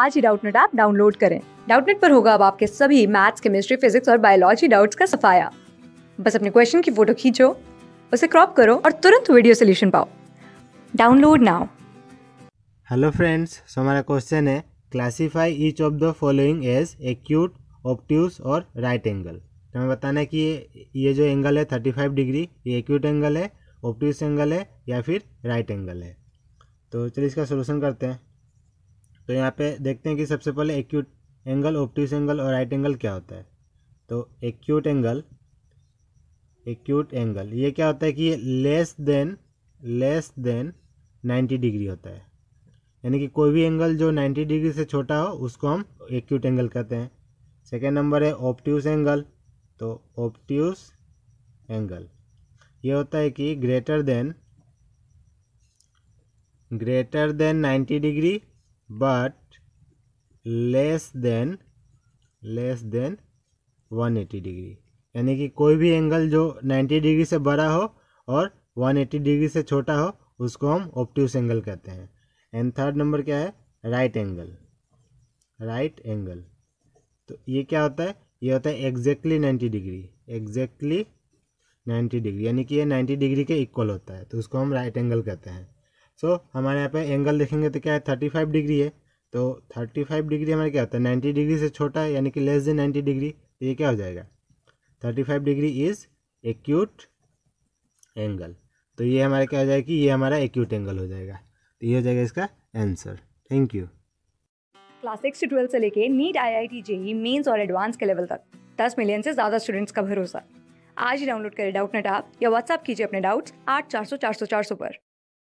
आज ही Doubtnut app download करें डाउटनेट पर होगा अब आपके सभी मैथ्स केमिस्ट्री फिजिक्स और बायोलॉजी डाउट्स का सफाया बस अपने क्वेश्चन की फोटो खींचो उसे क्रॉप करो और तुरंत वीडियो सोल्यूशन पाओ डाउनलोड नाउ हेलो फ्रेंड्स हमारा क्वेश्चन है classify each of the following as acute obtuse और राइट एंगल तो हमें बताना है कि ये ये जो एंगल है थर्टी फाइव डिग्री ये एक्यूट एंगल है ऑप्ट्यूस एंगल है या फिर राइट एंगल है तो चलिए इसका सोल्यूशन करते हैं तो यहाँ पे देखते हैं कि सबसे पहले एक्यूट एंगल ऑप्टिस एंगल और राइट एंगल क्या होता है तो एक्यूट एंगल एक्यूट एंगल ये क्या होता है कि ये less than less than 90 degree होता है यानी कि कोई भी एंगल जो 90 डिग्री से छोटा हो उसको हम एक्यूट एंगल कहते हैं सेकेंड नंबर है ऑप्टिस एंगल तो ऑप्टिस एंगल ये होता है कि greater than greater than 90 degree but less than less than 180 degree यानी कि कोई भी एंगल जो 90 डिग्री से बड़ा हो और 180 डिग्री से छोटा हो उसको हम ऑप्टिवस एंगल कहते हैं एंड थर्ड नंबर क्या है राइट एंगल राइट एंगल तो ये क्या होता है ये होता है exactly ninety degree exactly ninety degree यानी कि ये नाइन्टी डिग्री के इक्वल होता है तो उसको हम राइट एंगल कहते हैं सो so, हमारे यहाँ पे एंगल देखेंगे तो क्या है थर्टी फाइव डिग्री है तो थर्टी फाइव डिग्री हमारे क्या होता है नाइन्टी डिग्री से छोटा है यानी कि लेस देन नाइन्टी डिग्री तो ये क्या हो जाएगा thirty five degree is acute angle तो ये हमारा क्या हो जाएगा कि ये हमारा एक्यूट एंगल हो जाएगा तो ये हो जाएगा इसका answer thank you class six से ट्वेल्थ से लेके NEET I I T JEE mains और एडवांस के लेवल तक दस मिलियन से ज़्यादा स्टूडेंट्स का भरोसा आज ही डाउनलोड करें डाउट नेट आप या व्हाट्सअप कीजिए अपने डाउट्स आठ चार सौ चार सौ चार सौ पर